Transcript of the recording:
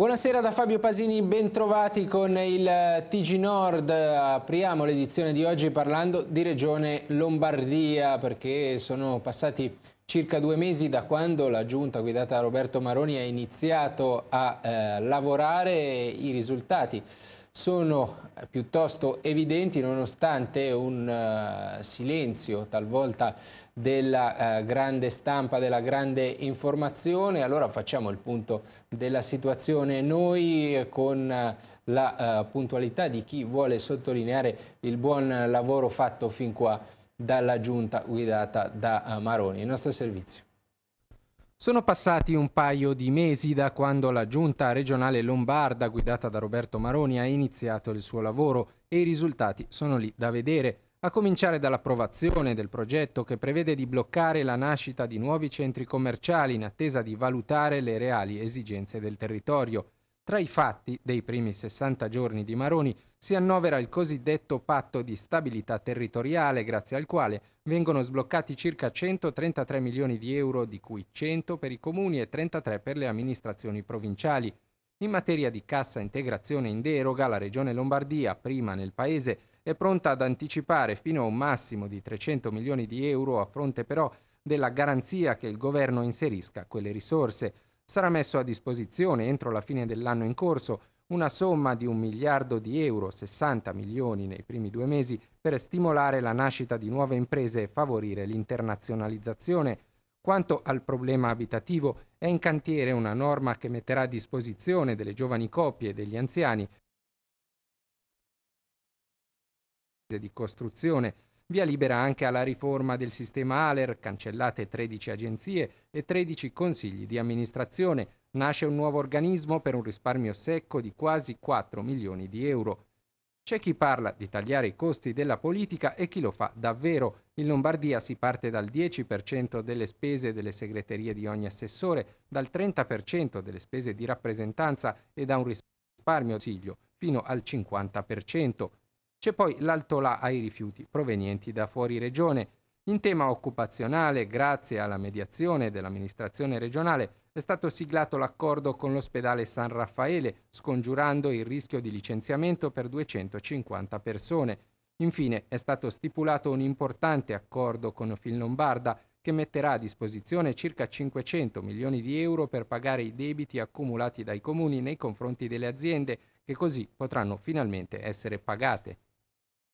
Buonasera da Fabio Pasini, bentrovati con il TG Nord. Apriamo l'edizione di oggi parlando di Regione Lombardia perché sono passati circa due mesi da quando la giunta guidata da Roberto Maroni ha iniziato a eh, lavorare i risultati sono eh, piuttosto evidenti nonostante un uh, silenzio talvolta della uh, grande stampa, della grande informazione. Allora facciamo il punto della situazione noi con uh, la puntualità di chi vuole sottolineare il buon lavoro fatto fin qua dalla giunta guidata da Maroni. Il nostro servizio. Sono passati un paio di mesi da quando la giunta regionale lombarda guidata da Roberto Maroni ha iniziato il suo lavoro e i risultati sono lì da vedere, a cominciare dall'approvazione del progetto che prevede di bloccare la nascita di nuovi centri commerciali in attesa di valutare le reali esigenze del territorio. Tra i fatti dei primi 60 giorni di Maroni si annovera il cosiddetto patto di stabilità territoriale, grazie al quale vengono sbloccati circa 133 milioni di euro, di cui 100 per i comuni e 33 per le amministrazioni provinciali. In materia di cassa integrazione in deroga, la Regione Lombardia, prima nel Paese, è pronta ad anticipare fino a un massimo di 300 milioni di euro, a fronte però della garanzia che il governo inserisca quelle risorse. Sarà messo a disposizione entro la fine dell'anno in corso una somma di un miliardo di euro, 60 milioni nei primi due mesi, per stimolare la nascita di nuove imprese e favorire l'internazionalizzazione. Quanto al problema abitativo, è in cantiere una norma che metterà a disposizione delle giovani coppie e degli anziani di costruzione Via libera anche alla riforma del sistema Aler, cancellate 13 agenzie e 13 consigli di amministrazione. Nasce un nuovo organismo per un risparmio secco di quasi 4 milioni di euro. C'è chi parla di tagliare i costi della politica e chi lo fa davvero. In Lombardia si parte dal 10% delle spese delle segreterie di ogni assessore, dal 30% delle spese di rappresentanza e da un risparmio consiglio fino al 50%. C'è poi l'altolà ai rifiuti provenienti da fuori regione. In tema occupazionale, grazie alla mediazione dell'amministrazione regionale, è stato siglato l'accordo con l'ospedale San Raffaele, scongiurando il rischio di licenziamento per 250 persone. Infine è stato stipulato un importante accordo con Filombarda che metterà a disposizione circa 500 milioni di euro per pagare i debiti accumulati dai comuni nei confronti delle aziende, che così potranno finalmente essere pagate.